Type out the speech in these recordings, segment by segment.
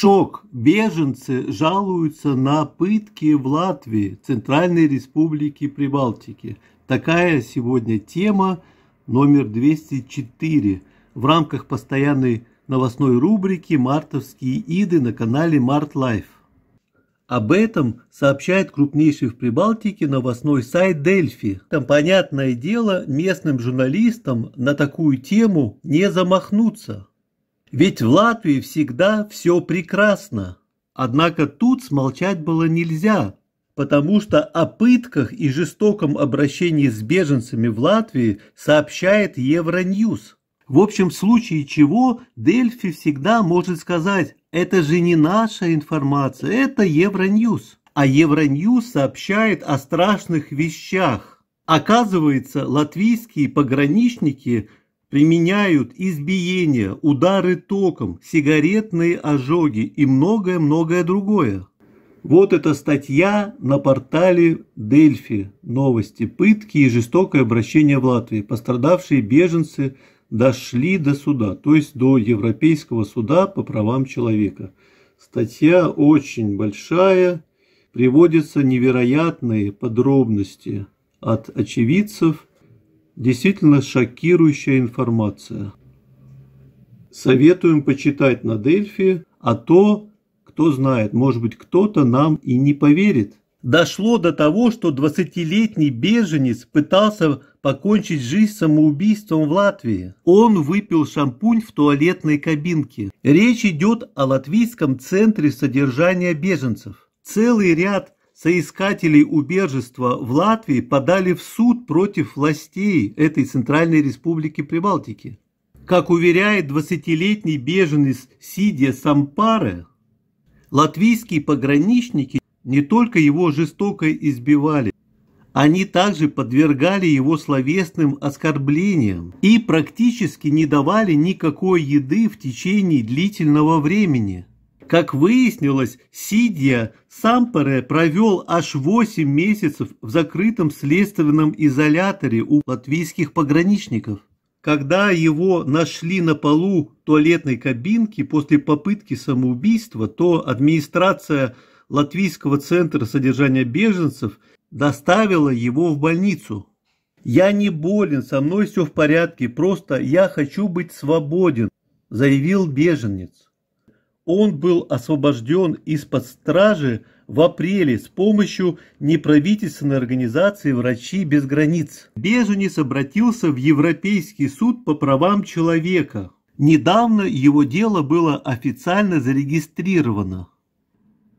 Шок. Беженцы жалуются на пытки в Латвии, Центральной Республике Прибалтики. Такая сегодня тема номер 204 в рамках постоянной новостной рубрики «Мартовские иды» на канале «Март Лайф». Об этом сообщает крупнейший в Прибалтике новостной сайт Дельфи. Там, понятное дело, местным журналистам на такую тему не замахнуться. Ведь в Латвии всегда все прекрасно. Однако тут смолчать было нельзя, потому что о пытках и жестоком обращении с беженцами в Латвии сообщает Евроньюз. В общем, в случае чего Дельфи всегда может сказать «это же не наша информация, это Евроньюз». А Евроньюз сообщает о страшных вещах. Оказывается, латвийские пограничники применяют избиения, удары током, сигаретные ожоги и многое-многое другое. Вот эта статья на портале Дельфи «Новости. Пытки и жестокое обращение в Латвии. Пострадавшие беженцы дошли до суда», то есть до Европейского суда по правам человека. Статья очень большая, приводятся невероятные подробности от очевидцев – Действительно шокирующая информация. Советуем почитать на Дельфи, а то, кто знает, может быть, кто-то нам и не поверит. Дошло до того, что 20-летний беженец пытался покончить жизнь самоубийством в Латвии. Он выпил шампунь в туалетной кабинке. Речь идет о латвийском центре содержания беженцев. Целый ряд соискателей убежества в Латвии подали в суд против властей этой Центральной Республики Прибалтики. Как уверяет 20-летний беженец Сидия Сампаре, латвийские пограничники не только его жестоко избивали, они также подвергали его словесным оскорблениям и практически не давали никакой еды в течение длительного времени – как выяснилось, Сидия Сампере провел аж 8 месяцев в закрытом следственном изоляторе у латвийских пограничников. Когда его нашли на полу туалетной кабинки после попытки самоубийства, то администрация Латвийского центра содержания беженцев доставила его в больницу. «Я не болен, со мной все в порядке, просто я хочу быть свободен», заявил беженец он был освобожден из-под стражи в апреле с помощью неправительственной организации «Врачи без границ». Безунис обратился в Европейский суд по правам человека. Недавно его дело было официально зарегистрировано.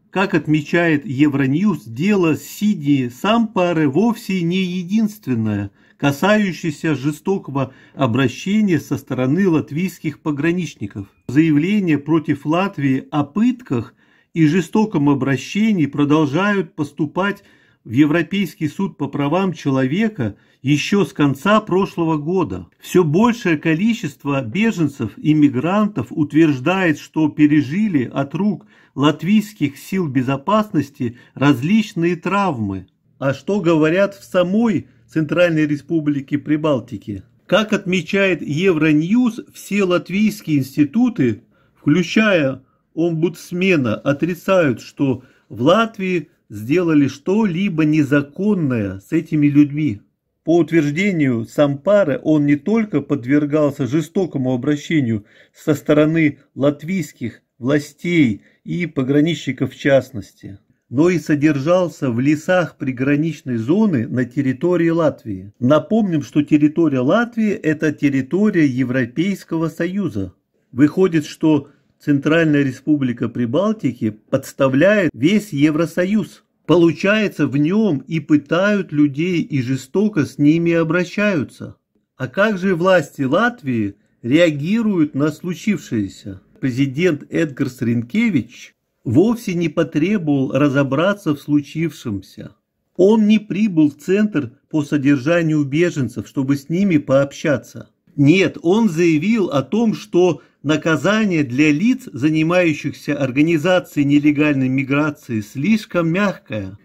Как отмечает Евроньюз, дело Сидни Сампары вовсе не единственное – касающийся жестокого обращения со стороны латвийских пограничников. Заявления против Латвии о пытках и жестоком обращении продолжают поступать в Европейский суд по правам человека еще с конца прошлого года. Все большее количество беженцев и мигрантов утверждает, что пережили от рук латвийских сил безопасности различные травмы а что говорят в самой Центральной Республике Прибалтики. Как отмечает Евроньюз, все латвийские институты, включая омбудсмена, отрицают, что в Латвии сделали что-либо незаконное с этими людьми. По утверждению Сампары, он не только подвергался жестокому обращению со стороны латвийских властей и пограничников в частности – но и содержался в лесах приграничной зоны на территории Латвии. Напомним, что территория Латвии – это территория Европейского Союза. Выходит, что Центральная Республика Прибалтики подставляет весь Евросоюз. Получается, в нем и пытают людей, и жестоко с ними обращаются. А как же власти Латвии реагируют на случившееся? Президент Эдгар Сринкевич вовсе не потребовал разобраться в случившемся. Он не прибыл в центр по содержанию беженцев, чтобы с ними пообщаться. Нет, он заявил о том, что наказание для лиц, занимающихся организацией нелегальной миграции, слишком мягкое.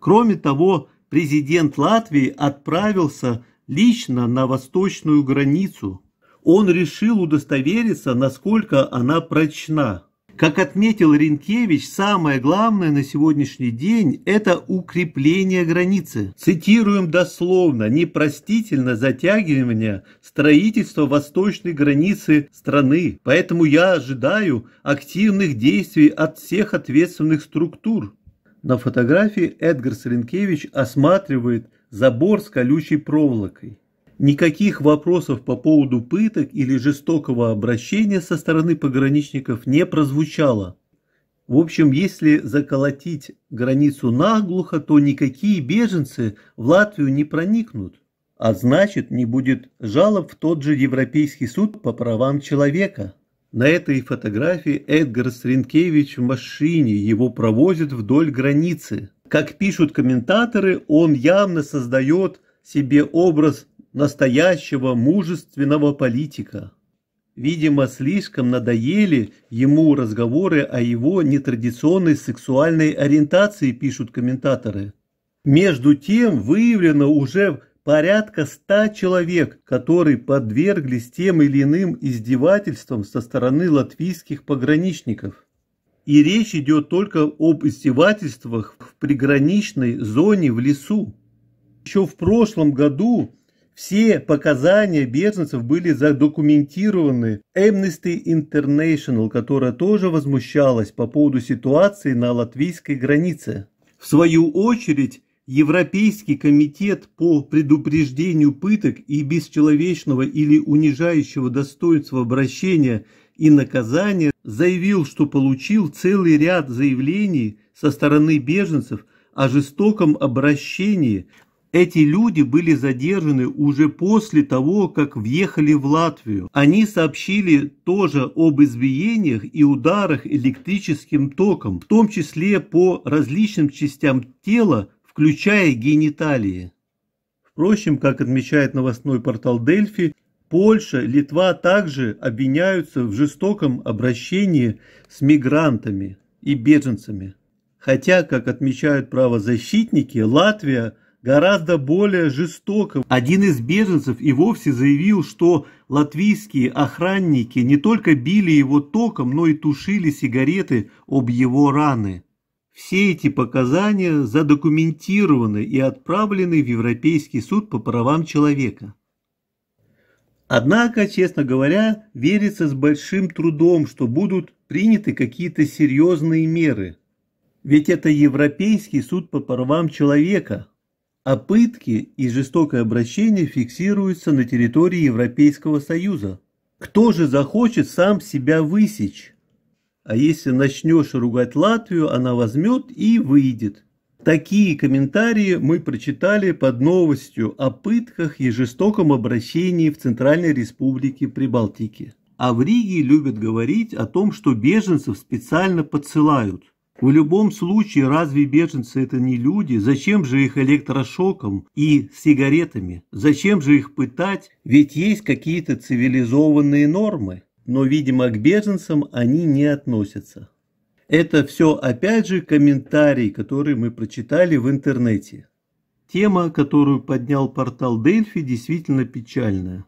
Кроме того, президент Латвии отправился лично на восточную границу. Он решил удостовериться, насколько она прочна. Как отметил Ренкевич, самое главное на сегодняшний день – это укрепление границы. Цитируем дословно, непростительно затягивание строительства восточной границы страны. Поэтому я ожидаю активных действий от всех ответственных структур. На фотографии Эдгар Саренкевич осматривает забор с колючей проволокой. Никаких вопросов по поводу пыток или жестокого обращения со стороны пограничников не прозвучало. В общем, если заколотить границу наглухо, то никакие беженцы в Латвию не проникнут, а значит не будет жалоб в тот же Европейский суд по правам человека. На этой фотографии Эдгар Стринкевич в машине, его провозят вдоль границы. Как пишут комментаторы, он явно создает себе образ настоящего мужественного политика. Видимо, слишком надоели ему разговоры о его нетрадиционной сексуальной ориентации, пишут комментаторы. Между тем, выявлено уже порядка ста человек, которые подверглись тем или иным издевательствам со стороны латвийских пограничников. И речь идет только об издевательствах в приграничной зоне в лесу. Еще в прошлом году все показания беженцев были задокументированы. Amnesty International, которая тоже возмущалась по поводу ситуации на латвийской границе. В свою очередь, Европейский комитет по предупреждению пыток и бесчеловечного или унижающего достоинства обращения и наказания заявил, что получил целый ряд заявлений со стороны беженцев о жестоком обращении, эти люди были задержаны уже после того, как въехали в Латвию. Они сообщили тоже об избиениях и ударах электрическим током, в том числе по различным частям тела, включая гениталии. Впрочем, как отмечает новостной портал Дельфи, Польша, Литва также обвиняются в жестоком обращении с мигрантами и беженцами. Хотя, как отмечают правозащитники, Латвия – гораздо более жестоким. Один из беженцев и вовсе заявил, что латвийские охранники не только били его током, но и тушили сигареты об его раны. Все эти показания задокументированы и отправлены в Европейский суд по правам человека. Однако, честно говоря, верится с большим трудом, что будут приняты какие-то серьезные меры. Ведь это Европейский суд по правам человека – а пытки и жестокое обращение фиксируются на территории Европейского Союза. Кто же захочет сам себя высечь? А если начнешь ругать Латвию, она возьмет и выйдет. Такие комментарии мы прочитали под новостью о пытках и жестоком обращении в Центральной Республике Прибалтики. А в Риге любят говорить о том, что беженцев специально подсылают. В любом случае, разве беженцы это не люди? Зачем же их электрошоком и сигаретами? Зачем же их пытать? Ведь есть какие-то цивилизованные нормы. Но, видимо, к беженцам они не относятся. Это все, опять же, комментарий, который мы прочитали в интернете. Тема, которую поднял портал Дельфи, действительно печальная.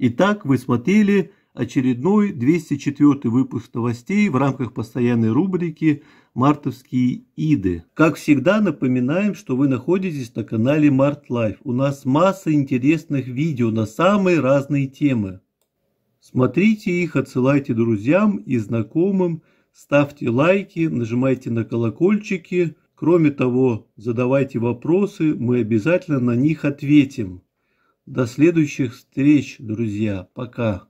Итак, вы смотрели очередной 204 выпуск новостей в рамках постоянной рубрики мартовские иды. Как всегда, напоминаем, что вы находитесь на канале Март Лайф. У нас масса интересных видео на самые разные темы. Смотрите их, отсылайте друзьям и знакомым, ставьте лайки, нажимайте на колокольчики. Кроме того, задавайте вопросы, мы обязательно на них ответим. До следующих встреч, друзья. Пока.